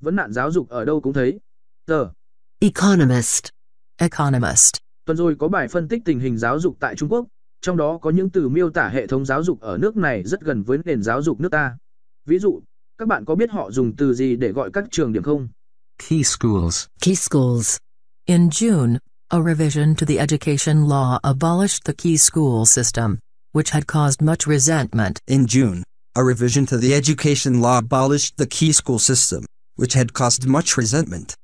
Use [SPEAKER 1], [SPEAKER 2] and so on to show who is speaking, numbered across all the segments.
[SPEAKER 1] vấn nạn giáo dục ở đâu cũng thấy. Tờ
[SPEAKER 2] Economist. Economist.
[SPEAKER 1] Tuần rồi có bài phân tích tình hình giáo dục tại Trung Quốc, trong đó có những từ miêu tả hệ thống giáo dục ở nước này rất gần với nền giáo dục nước ta. Ví dụ, các bạn có biết họ dùng từ gì để gọi các trường điểm không? Key schools.
[SPEAKER 2] Key schools. In June, a revision to the education law abolished the key school system, which had caused much resentment.
[SPEAKER 3] In June, a revision to the education law abolished the key school system, which had caused much resentment.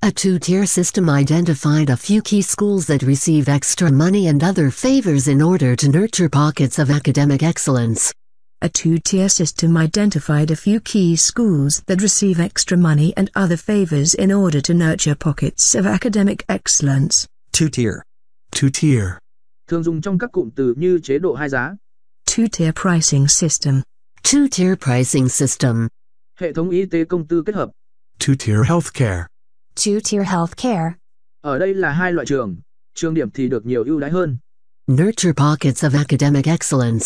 [SPEAKER 2] A two-tier system identified a few key schools that receive extra money and other favors in order to nurture pockets of academic excellence. A two-tier system identified a few key schools that receive extra money and other favors in order to nurture pockets of academic excellence.
[SPEAKER 1] Two-tier. Two-tier. Thường dùng trong các cụm từ như chế độ hai giá.
[SPEAKER 2] Two-tier pricing system. Two-tier pricing system.
[SPEAKER 1] Hệ thống y tế công tư kết hợp.
[SPEAKER 2] Two-tier healthcare.
[SPEAKER 1] Two-tier healthcare. Ở đây là hai loại trường, trường điểm thì được nhiều ưu đãi hơn.
[SPEAKER 2] Nurture pockets of academic excellence.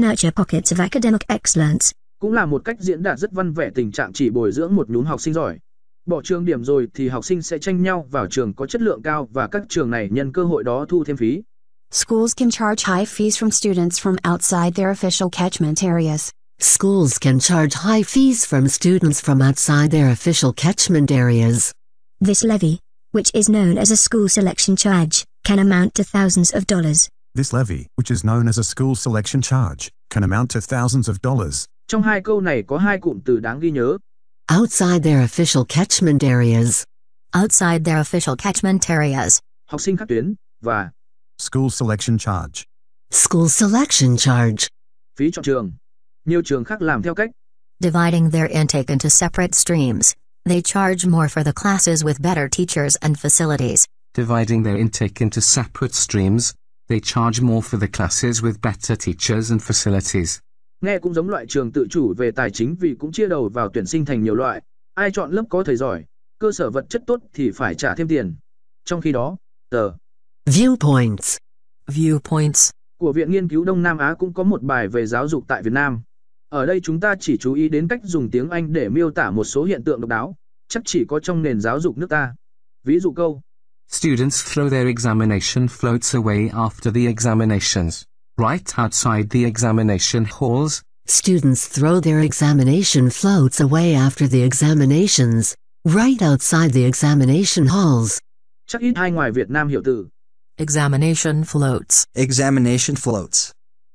[SPEAKER 2] Nurture pockets of academic excellence.
[SPEAKER 1] Cũng là một cách diễn đạt rất văn vẻ tình trạng chỉ bồi dưỡng một nhúm học sinh giỏi. Bỏ trường điểm rồi thì học sinh sẽ tranh nhau vào trường có chất lượng cao và các trường này nhân cơ hội đó thu thêm phí.
[SPEAKER 4] Schools can charge high fees
[SPEAKER 2] from students from outside their official catchment areas. schools can charge high fees from students from outside their official catchment areas.
[SPEAKER 1] This levy, which is known as a school selection charge, can amount to thousands of dollars.
[SPEAKER 2] This levy, which is known as a school selection charge, can amount to thousands of dollars.
[SPEAKER 1] Trong hai câu này có hai cụm từ đáng ghi nhớ.
[SPEAKER 2] Outside their official catchment areas. Outside their official
[SPEAKER 1] catchment areas. Học sinh các tuyến và School selection charge. School selection charge. Phí chọn trường. Nhiều trường khác làm theo cách Dividing
[SPEAKER 2] their intake into separate streams, they charge more for the classes with better teachers and
[SPEAKER 4] facilities. Dividing their intake into separate streams, they charge more for the classes with better teachers and facilities.
[SPEAKER 1] Nghe cũng giống loại trường tự chủ về tài chính vì cũng chia đầu vào tuyển sinh thành nhiều loại, ai chọn lớp có thầy giỏi, cơ sở vật chất tốt thì phải trả thêm tiền. Trong khi đó, tờ Viewpoints, Viewpoints của Viện Nghiên cứu Đông Nam Á cũng có một bài về giáo dục tại Việt Nam. Ở đây chúng ta chỉ chú ý đến cách dùng tiếng Anh để miêu tả một số hiện tượng độc đáo, chắc chỉ có trong nền giáo dục nước ta. Ví dụ câu
[SPEAKER 4] Students throw their examination floats away after the examinations. Right outside the examination halls,
[SPEAKER 2] Students throw their examination floats away after the examinations, right outside the examination halls.
[SPEAKER 1] Chắc ít ai ngoài Việt Nam hiểu từ examination floats. Examination floats.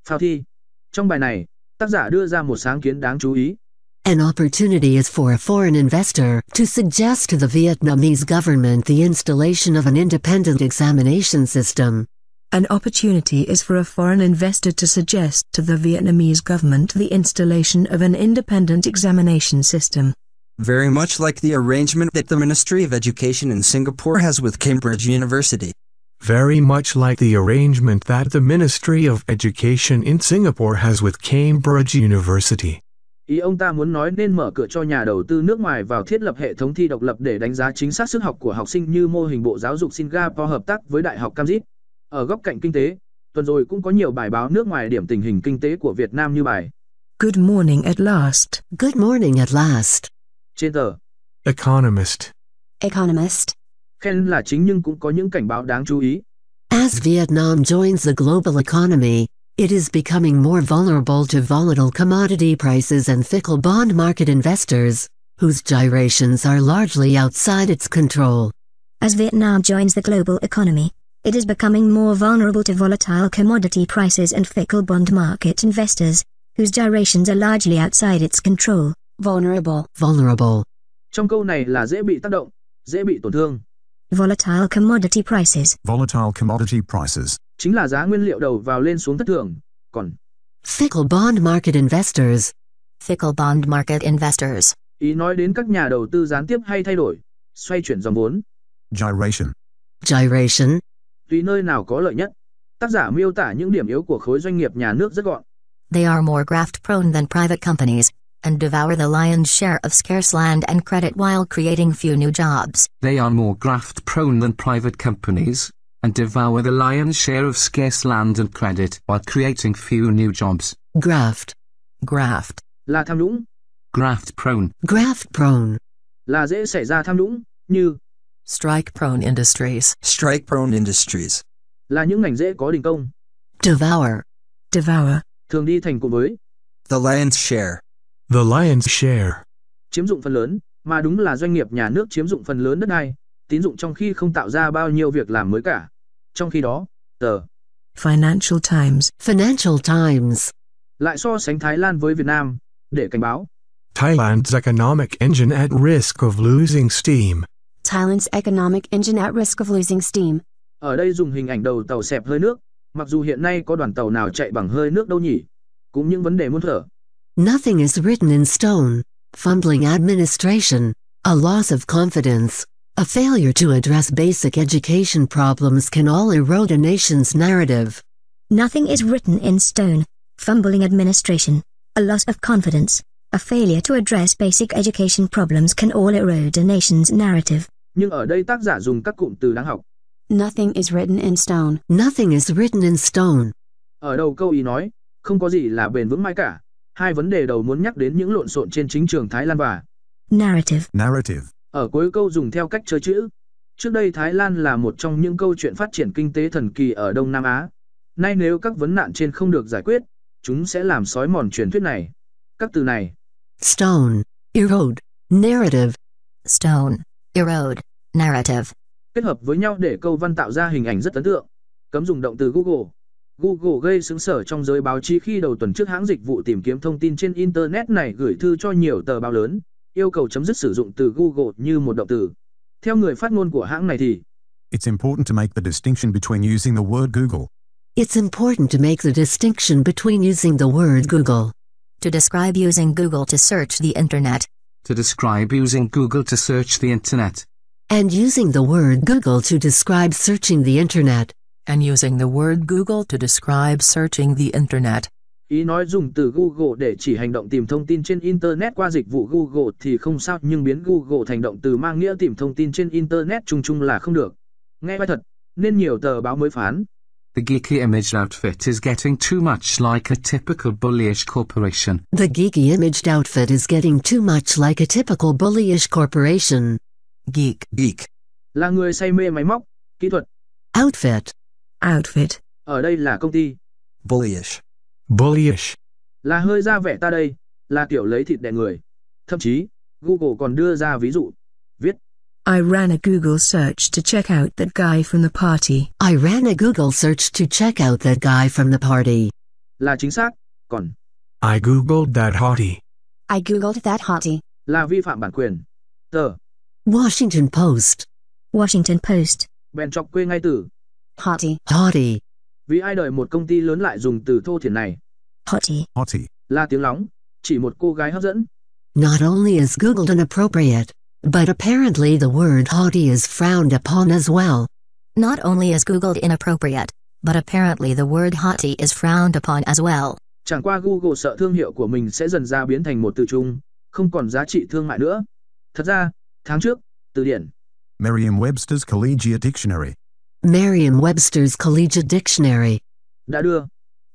[SPEAKER 1] Phao thi. Trong bài này, tác giả đưa ra một sáng kiến đáng chú ý. An
[SPEAKER 2] opportunity is for a foreign investor to suggest to the Vietnamese government the installation of an independent examination system. An opportunity is for a foreign investor to suggest to the Vietnamese government the installation of an independent examination system.
[SPEAKER 3] Very much like the arrangement that the Ministry of Education in Singapore has with Cambridge University. very much like the arrangement that the Ministry of Education in Singapore has with Cambridge University.
[SPEAKER 1] Ý ông ta muốn nói nên mở cửa cho nhà đầu tư nước ngoài vào thiết lập hệ thống thi độc lập để đánh giá chính xác sức học của học sinh như mô hình Bộ Giáo dục Singapore hợp tác với Đại học Cambridge. Ở góc cạnh kinh tế, tuần rồi cũng có nhiều bài báo nước ngoài điểm tình hình kinh tế của Việt Nam như bài
[SPEAKER 2] Good morning at last. Good morning at last. Trên tờ Economist.
[SPEAKER 1] Economist. Khen là chính nhưng cũng có những cảnh báo đáng chú ý.
[SPEAKER 2] As Vietnam joins the global economy, it is becoming more vulnerable to volatile commodity prices and fickle bond market investors, whose gyrations are largely outside its control. As Vietnam
[SPEAKER 3] joins the global economy, it is becoming more vulnerable to volatile commodity prices and
[SPEAKER 2] fickle bond market investors, whose gyrations are largely outside its control. Vulnerable. Vulnerable.
[SPEAKER 1] Trong câu này là dễ bị tác động, dễ bị tổn thương. Volatile commodity prices.
[SPEAKER 3] Volatile commodity prices.
[SPEAKER 1] Chính là giá nguyên liệu đầu vào lên xuống thất thường, còn Fickle bond market investors. Fickle bond market investors. Ý nói đến các nhà đầu tư gián tiếp hay thay đổi, xoay chuyển dòng vốn. Gyration. Gyration. Tùy nơi nào có lợi nhất. Tác giả miêu tả những điểm yếu của khối doanh nghiệp nhà nước rất gọn.
[SPEAKER 2] They are more graft prone than private companies. and devour the lion's share of scarce land and credit while creating few new jobs.
[SPEAKER 1] They are more graft-prone
[SPEAKER 4] than private companies, and devour the lion's share of scarce land and credit while creating few new jobs. Graft. Graft. Là tham nhũng. Graft-prone.
[SPEAKER 2] Graft-prone. Là dễ xảy ra tham nhũng, như Strike-prone industries. Strike-prone industries.
[SPEAKER 1] Là những ngành dễ có đình công.
[SPEAKER 2] Devour. Devour.
[SPEAKER 1] Thường đi thành cùng với The lion's share. The lion's share. Chiếm dụng phần lớn, mà đúng là doanh nghiệp nhà nước chiếm dụng phần lớn đất đai, tín dụng trong khi không tạo ra bao nhiêu việc làm mới cả. Trong khi đó, tờ Financial Times, Financial Times lại so sánh Thái Lan với Việt Nam để cảnh báo Thailand's
[SPEAKER 3] economic engine at risk of losing steam.
[SPEAKER 1] Thailand's economic engine at risk of losing steam. Ở đây dùng hình ảnh đầu tàu xẹp hơi nước, mặc dù hiện nay có đoàn tàu nào chạy bằng hơi nước đâu nhỉ? Cũng những vấn đề muốn thở.
[SPEAKER 2] Nothing is written in stone, fumbling administration, a loss of confidence, a failure to address basic education problems can all erode a nation's narrative.
[SPEAKER 3] Nothing is written
[SPEAKER 1] in stone, fumbling administration, a loss of confidence, a failure to address basic education problems can all erode a nation's narrative. Nhưng ở đây tác giả dùng các cụm từ đáng học.
[SPEAKER 2] Nothing is written in stone. Nothing is written in stone.
[SPEAKER 1] Ở đầu câu ý nói, không có gì là bền vững mãi cả. hai vấn đề đầu muốn nhắc đến những lộn xộn trên chính trường Thái Lan và
[SPEAKER 3] narrative. narrative.
[SPEAKER 1] Ở cuối câu dùng theo cách chơi chữ. Trước đây Thái Lan là một trong những câu chuyện phát triển kinh tế thần kỳ ở Đông Nam Á. Nay nếu các vấn nạn trên không được giải quyết, chúng sẽ làm sói mòn truyền thuyết này. Các từ này
[SPEAKER 2] stone, erode, narrative, stone, erode, narrative
[SPEAKER 1] kết hợp với nhau để câu văn tạo ra hình ảnh rất ấn tượng. Cấm dùng động từ Google. Google gây xứng sở trong giới báo chí khi đầu tuần trước hãng dịch vụ tìm kiếm thông tin trên Internet này gửi thư cho nhiều tờ báo lớn, yêu cầu chấm dứt sử dụng từ Google như một động từ. Theo người phát ngôn của hãng này thì
[SPEAKER 3] It's important to make the distinction between using the word Google.
[SPEAKER 2] It's important to make the distinction between using the word Google. To describe using Google to search the Internet.
[SPEAKER 4] To describe using Google to search the Internet.
[SPEAKER 2] And using the word Google to describe searching the Internet and using the word Google to describe searching the Internet.
[SPEAKER 1] Ý nói dùng từ Google để chỉ hành động tìm thông tin trên Internet qua dịch vụ Google thì không sao nhưng biến Google thành động từ mang nghĩa tìm thông tin trên Internet chung chung là không được. Nghe vai thật, nên nhiều tờ báo mới phán.
[SPEAKER 4] The geeky image outfit is getting too much like a typical bullyish corporation.
[SPEAKER 2] The geeky image outfit is getting too much like a typical bullyish corporation. Geek. Geek.
[SPEAKER 1] Là người say mê máy móc, kỹ thuật. Outfit. Outfit. Ở đây là công ty. Bullyish. Bullyish. Là hơi ra vẻ ta đây, là kiểu lấy thịt đè người. Thậm chí, Google còn đưa ra ví dụ. Viết.
[SPEAKER 2] I ran a Google search to check out that guy from the party. I ran a Google search to check out that guy from the party.
[SPEAKER 1] Là chính xác, còn I googled that hottie.
[SPEAKER 4] I googled that hottie.
[SPEAKER 1] Là vi phạm bản quyền. Tờ
[SPEAKER 2] Washington Post. Washington Post.
[SPEAKER 1] Bèn chọc quê ngay từ
[SPEAKER 2] haughty haughty
[SPEAKER 1] vì ai đợi một công ty lớn lại dùng từ thô thiển này haughty haughty là tiếng lóng chỉ một cô gái hấp dẫn
[SPEAKER 2] not only is googled inappropriate but apparently the word haughty is frowned upon as well not only is googled inappropriate but apparently the word haughty is frowned
[SPEAKER 1] upon as well chẳng qua google sợ thương hiệu của mình sẽ dần ra biến thành một từ chung không còn giá trị thương mại nữa thật ra tháng trước từ điển Merriam-Webster's Collegiate Dictionary
[SPEAKER 2] Merriam-Webster's Collegiate Dictionary
[SPEAKER 1] đã đưa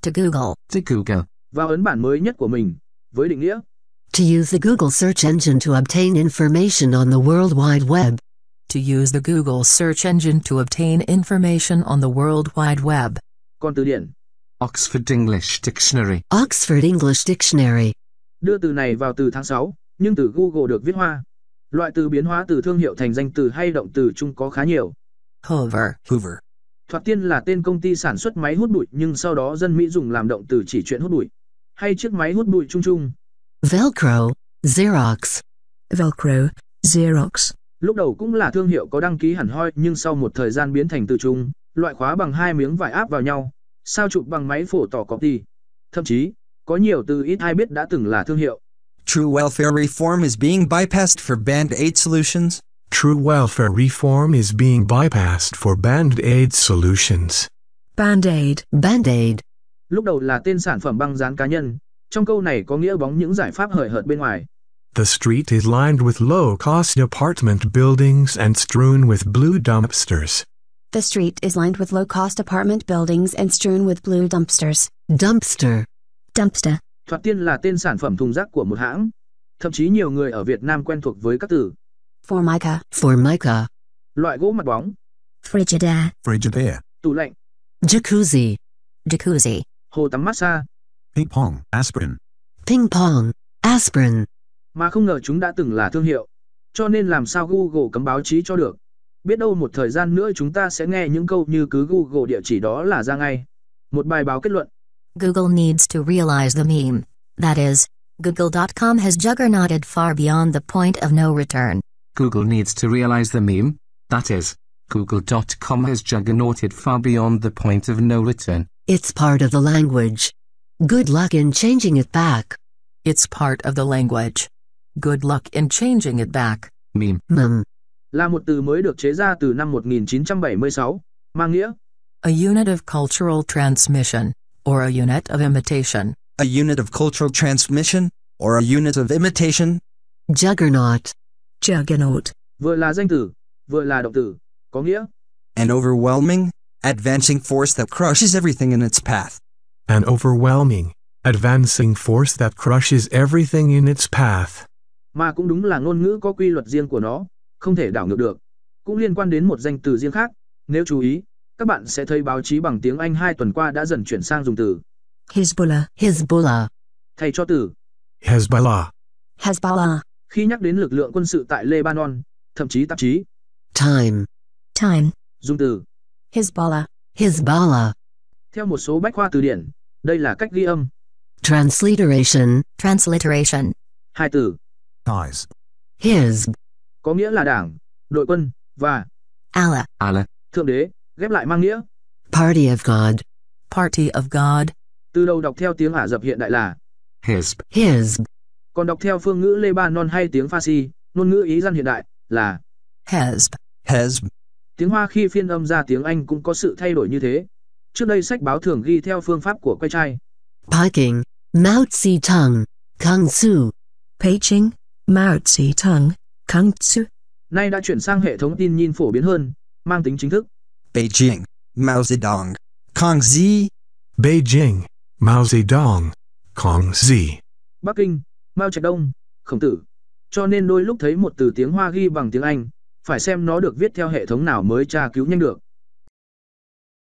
[SPEAKER 1] to Google, to Google vào ấn bản mới nhất của mình với định nghĩa
[SPEAKER 2] to use the Google search engine to obtain information on the World Wide Web. To use the Google search engine to obtain information on the World Wide Web.
[SPEAKER 1] Còn từ điển Oxford English Dictionary.
[SPEAKER 2] Oxford English Dictionary.
[SPEAKER 1] Đưa từ này vào từ tháng 6, nhưng từ Google được viết hoa. Loại từ biến hóa từ thương hiệu thành danh từ hay động từ chung có khá nhiều.
[SPEAKER 2] Hoover. Hoover.
[SPEAKER 1] Thoạt tiên là tên công ty sản xuất máy hút bụi nhưng sau đó dân Mỹ dùng làm động từ chỉ chuyện hút bụi. Hay chiếc máy hút bụi chung chung.
[SPEAKER 2] Velcro, Xerox. Velcro,
[SPEAKER 1] Xerox. Lúc đầu cũng là thương hiệu có đăng ký hẳn hoi nhưng sau một thời gian biến thành từ chung, loại khóa bằng hai miếng vải áp vào nhau, sao chụp bằng máy phổ tỏ copy. Thậm chí, có nhiều từ ít ai biết đã từng là thương hiệu. True welfare reform
[SPEAKER 3] is being bypassed for band aid solutions. True welfare reform is being bypassed for Band-Aid solutions.
[SPEAKER 2] Band-Aid, Band-Aid.
[SPEAKER 1] Lúc đầu là tên sản phẩm băng dán cá nhân, trong câu này có nghĩa bóng những giải pháp hời hợt bên ngoài.
[SPEAKER 3] The street is lined with low-cost apartment buildings and strewn with blue dumpsters.
[SPEAKER 2] The street is lined with low-cost apartment buildings and strewn with blue dumpsters. Dumpster. Dumpster.
[SPEAKER 1] Thoạt tiên là tên sản phẩm thùng rác của một hãng. Thậm chí nhiều người ở Việt Nam quen thuộc với các từ
[SPEAKER 2] Formica. Formica.
[SPEAKER 1] Loại gỗ mặt bóng.
[SPEAKER 2] Frigidaire.
[SPEAKER 3] Frigidaire.
[SPEAKER 1] Tủ lạnh.
[SPEAKER 2] Jacuzzi. Jacuzzi.
[SPEAKER 1] Hồ tắm massage. Ping pong, aspirin.
[SPEAKER 2] Ping pong, aspirin.
[SPEAKER 1] Mà không ngờ chúng đã từng là thương hiệu. Cho nên làm sao Google cấm báo chí cho được. Biết đâu một thời gian nữa chúng ta sẽ nghe những câu như cứ Google địa chỉ đó là ra ngay. Một bài báo kết luận.
[SPEAKER 2] Google needs to realize the meme. That is, Google.com has juggernauted far
[SPEAKER 4] beyond the point of no return. Google needs to realize the meme, that is, Google.com has juggernauted far beyond the point of no return.
[SPEAKER 2] It's part of the language. Good luck in changing it back. It's part of the language. Good luck in changing it back. Meme. Meme.
[SPEAKER 1] Là một từ mới được chế ra từ năm 1976, mang nghĩa
[SPEAKER 2] A unit of cultural transmission, or a unit of imitation. A unit of cultural transmission, or a unit of imitation. Juggernaut. Juggernaut
[SPEAKER 1] vừa là danh từ, vừa là động từ, có nghĩa
[SPEAKER 3] an overwhelming, advancing force that crushes everything in its path. An overwhelming, advancing force that crushes everything in its path.
[SPEAKER 1] Mà cũng đúng là ngôn ngữ có quy luật riêng của nó, không thể đảo ngược được. Cũng liên quan đến một danh từ riêng khác, nếu chú ý, các bạn sẽ thấy báo chí bằng tiếng Anh hai tuần qua đã dần chuyển sang dùng từ
[SPEAKER 2] Hezbollah, Hezbollah.
[SPEAKER 1] Thay cho từ Hezbollah. Hezbollah. Khi nhắc đến lực lượng quân sự tại Lebanon, thậm chí tạp chí
[SPEAKER 2] Time, Time dùng từ Hezbollah, Hezbollah.
[SPEAKER 1] Theo một số bách khoa từ điển, đây là cách ghi âm
[SPEAKER 2] Transliteration, Transliteration.
[SPEAKER 1] Hai từ His, His có nghĩa là đảng, đội quân và Allah, Allah, thượng đế, ghép lại mang nghĩa
[SPEAKER 2] Party of God, Party of God.
[SPEAKER 1] Từ đầu đọc theo tiếng Ả Rập hiện đại là His, His còn đọc theo phương ngữ Lebanon hay tiếng Pha-si ngôn ngữ Ý dân hiện đại là Hezb. Hezb. Tiếng Hoa khi phiên âm ra tiếng Anh cũng có sự thay đổi như thế. Trước đây sách báo thường ghi theo phương pháp của quay trai.
[SPEAKER 2] Peking, Mao Zedong, Kang Tzu. Beijing, Mao
[SPEAKER 1] Zedong, Kang Tzu. Nay đã chuyển sang hệ thống tin nhìn phổ biến hơn, mang tính chính thức. Beijing, Mao Zedong, Kang Zi. Beijing, Mao
[SPEAKER 3] Zedong, Kang Zi.
[SPEAKER 1] Bắc Kinh, Mao Trạch Đông, Khổng Tử. Cho nên đôi lúc thấy một từ tiếng Hoa ghi bằng tiếng Anh, phải xem nó được viết theo hệ thống nào mới tra cứu nhanh được.